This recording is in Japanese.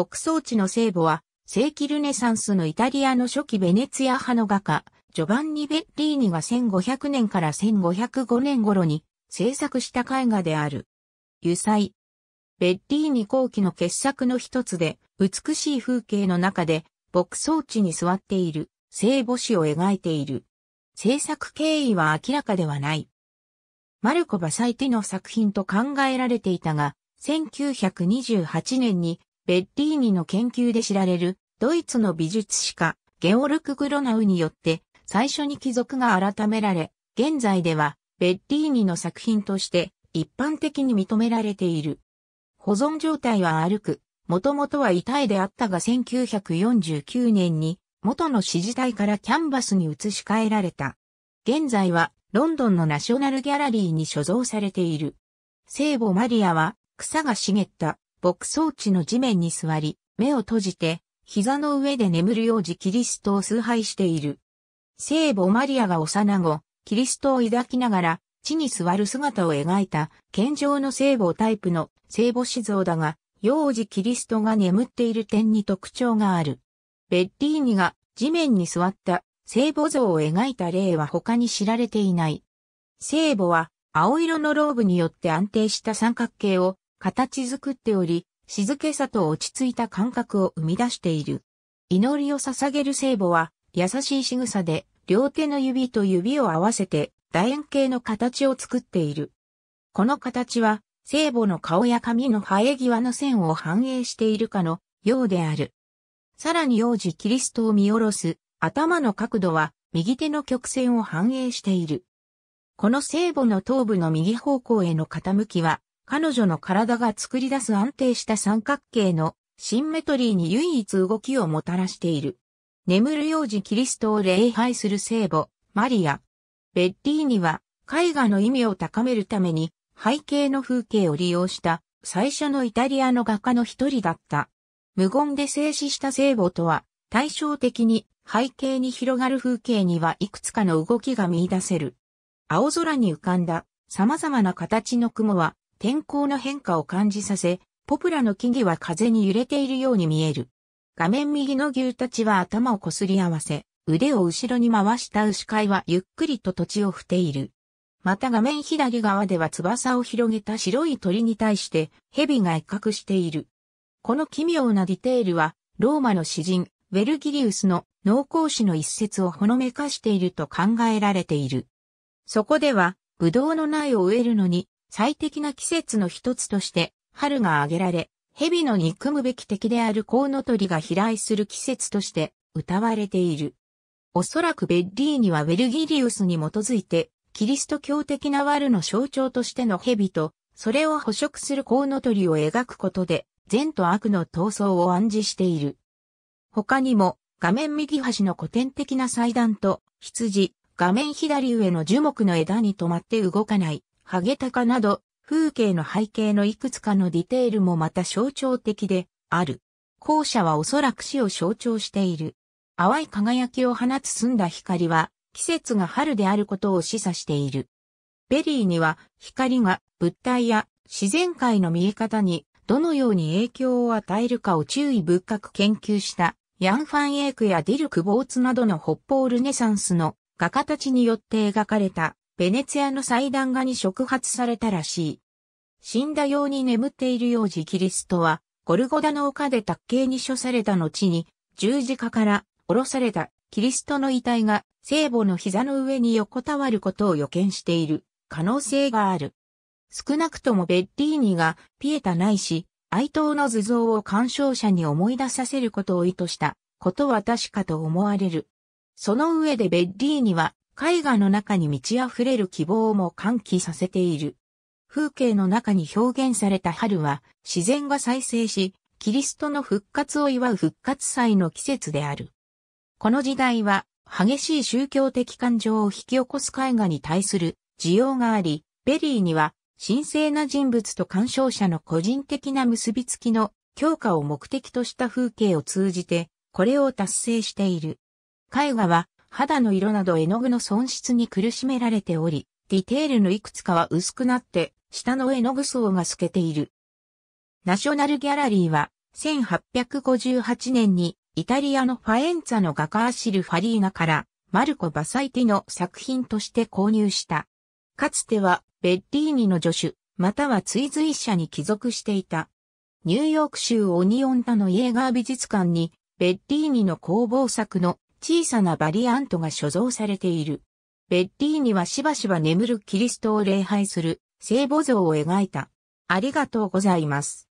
牧草地の聖母は、世紀ルネサンスのイタリアの初期ベネツィア派の画家、ジョバンニ・ベッリーニが1500年から1505年頃に制作した絵画である。油彩。ベッリーニ後期の傑作の一つで、美しい風景の中で、牧草地に座っている、聖母子を描いている。制作経緯は明らかではない。マルコ・バサイティの作品と考えられていたが、1928年にベッリーニの研究で知られる、ドイツの美術史家、ゲオルク・グロナウによって、最初に貴族が改められ、現在では、ベッリーニの作品として、一般的に認められている。保存状態は悪く、もともとは遺体であったが1949年に、元の支持体からキャンバスに移し替えられた。現在は、ロンドンのナショナルギャラリーに所蔵されている。聖母マリアは、草が茂った牧草地の地面に座り、目を閉じて、膝の上で眠る幼児キリストを崇拝している。聖母マリアが幼子、キリストを抱きながら、地に座る姿を描いた、健常の聖母タイプの聖母子像だが、幼児キリストが眠っている点に特徴がある。ベッリーニが地面に座った聖母像を描いた例は他に知られていない。聖母は青色のローブによって安定した三角形を形作っており、静けさと落ち着いた感覚を生み出している。祈りを捧げる聖母は、優しい仕草で、両手の指と指を合わせて、楕円形の形を作っている。この形は、聖母の顔や髪の生え際の線を反映しているかのようである。さらに幼児キリストを見下ろす頭の角度は右手の曲線を反映している。この聖母の頭部の右方向への傾きは彼女の体が作り出す安定した三角形のシンメトリーに唯一動きをもたらしている。眠る幼児キリストを礼拝する聖母、マリア。ベッリーニは絵画の意味を高めるために背景の風景を利用した最初のイタリアの画家の一人だった。無言で静止した聖母とは対照的に背景に広がる風景にはいくつかの動きが見出せる。青空に浮かんだ様々な形の雲は天候の変化を感じさせ、ポプラの木々は風に揺れているように見える。画面右の牛たちは頭をこすり合わせ、腕を後ろに回した牛飼いはゆっくりと土地を振っている。また画面左側では翼を広げた白い鳥に対して蛇が威嚇している。この奇妙なディテールは、ローマの詩人、ウェルギリウスの農耕詩の一節をほのめかしていると考えられている。そこでは、ブドウの苗を植えるのに、最適な季節の一つとして、春が挙げられ、蛇の憎むべき敵であるコウノトリが飛来する季節として歌われている。おそらくベッリーニはウェルギリウスに基づいて、キリスト教的なワルの象徴としての蛇と、それを捕食するコウノトリを描くことで、善と悪の闘争を暗示している。他にも、画面右端の古典的な祭壇と、羊、画面左上の樹木の枝に止まって動かない、ハゲタカなど、風景の背景のいくつかのディテールもまた象徴的である。校舎はおそらく死を象徴している。淡い輝きを放つ澄んだ光は、季節が春であることを示唆している。ベリーには光が物体や自然界の見え方にどのように影響を与えるかを注意仏閣研究したヤン・ファン・エイクやディルク・ボーツなどの北方ルネサンスの画家たちによって描かれたベネツィアの祭壇画に触発されたらしい。死んだように眠っている幼児キリストは、ゴルゴダの丘で卓刑に処された後に、十字架から降ろされたキリストの遺体が聖母の膝の上に横たわることを予見している可能性がある。少なくともベッリーニがピエタないし、哀悼の図像を鑑賞者に思い出させることを意図したことは確かと思われる。その上でベッリーニは絵画の中に満ち溢れる希望も歓喜させている。風景の中に表現された春は自然が再生し、キリストの復活を祝う復活祭の季節である。この時代は激しい宗教的感情を引き起こす絵画に対する需要があり、ベリーには神聖な人物と鑑賞者の個人的な結びつきの強化を目的とした風景を通じて、これを達成している。絵画は肌の色など絵の具の損失に苦しめられており、ディテールのいくつかは薄くなって、下の絵の具層が透けている。ナショナルギャラリーは、1858年に、イタリアのファエンツァの画家アシル・ファリーナから、マルコ・バサイティの作品として購入した。かつては、ベッリーニの助手、または追随者に帰属していた。ニューヨーク州オニオンタのイエーガー美術館に、ベッリーニの工房作の小さなバリアントが所蔵されている。ベッリーニはしばしば眠るキリストを礼拝する聖母像を描いた。ありがとうございます。